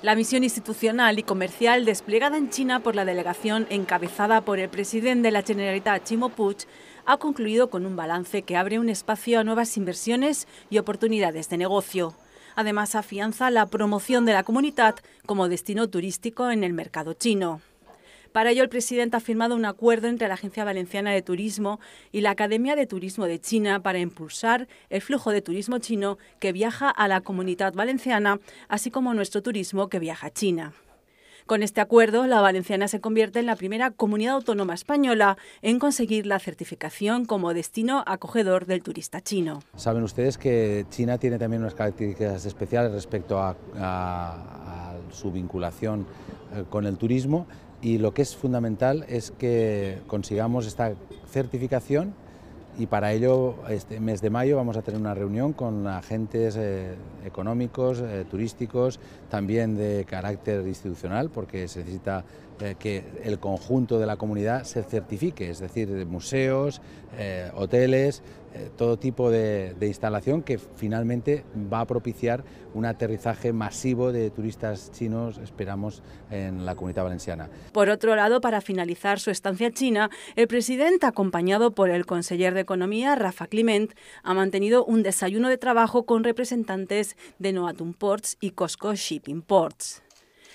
La misión institucional y comercial desplegada en China por la delegación encabezada por el presidente de la Generalitat, Chimo Puig, ha concluido con un balance que abre un espacio a nuevas inversiones y oportunidades de negocio. Además, afianza la promoción de la comunidad como destino turístico en el mercado chino. Para ello, el presidente ha firmado un acuerdo entre la Agencia Valenciana de Turismo y la Academia de Turismo de China para impulsar el flujo de turismo chino que viaja a la comunidad valenciana, así como nuestro turismo que viaja a China. Con este acuerdo, la valenciana se convierte en la primera comunidad autónoma española en conseguir la certificación como destino acogedor del turista chino. Saben ustedes que China tiene también unas características especiales respecto a, a su vinculación eh, con el turismo y lo que es fundamental es que consigamos esta certificación y para ello este mes de mayo vamos a tener una reunión con agentes eh, económicos, eh, turísticos, también de carácter institucional porque se necesita eh, que el conjunto de la comunidad se certifique, es decir, museos, eh, hoteles, eh, todo tipo de, instalación que finalmente va a propiciar un aterrizaje masivo de turistas chinos, esperamos, en la comunidad valenciana. Por otro lado, para finalizar su estancia china, el presidente, acompañado por el conseller de Economía, Rafa Climent, ha mantenido un desayuno de trabajo con representantes de Noatum Ports y Costco Shipping Ports.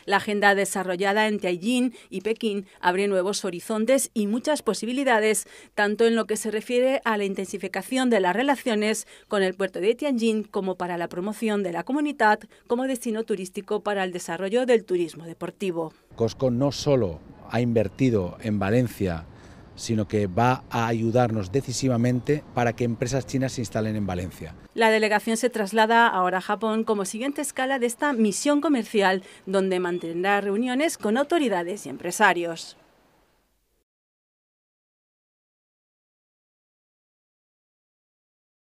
La agenda desarrollada en Tianjin y Pekín abre nuevos horizontes y muchas posibilidades, tanto en lo que se refiere a la intensificación de las relaciones con el puerto de Tianjin como para la promoción de la comunidad como destino turístico para el desarrollo del turismo deportivo. Cosco no solo ha invertido en Valencia sino que va a ayudarnos decisivamente para que empresas chinas se instalen en Valencia. La delegación se traslada ahora a Japón como siguiente escala de esta misión comercial, donde mantendrá reuniones con autoridades y empresarios.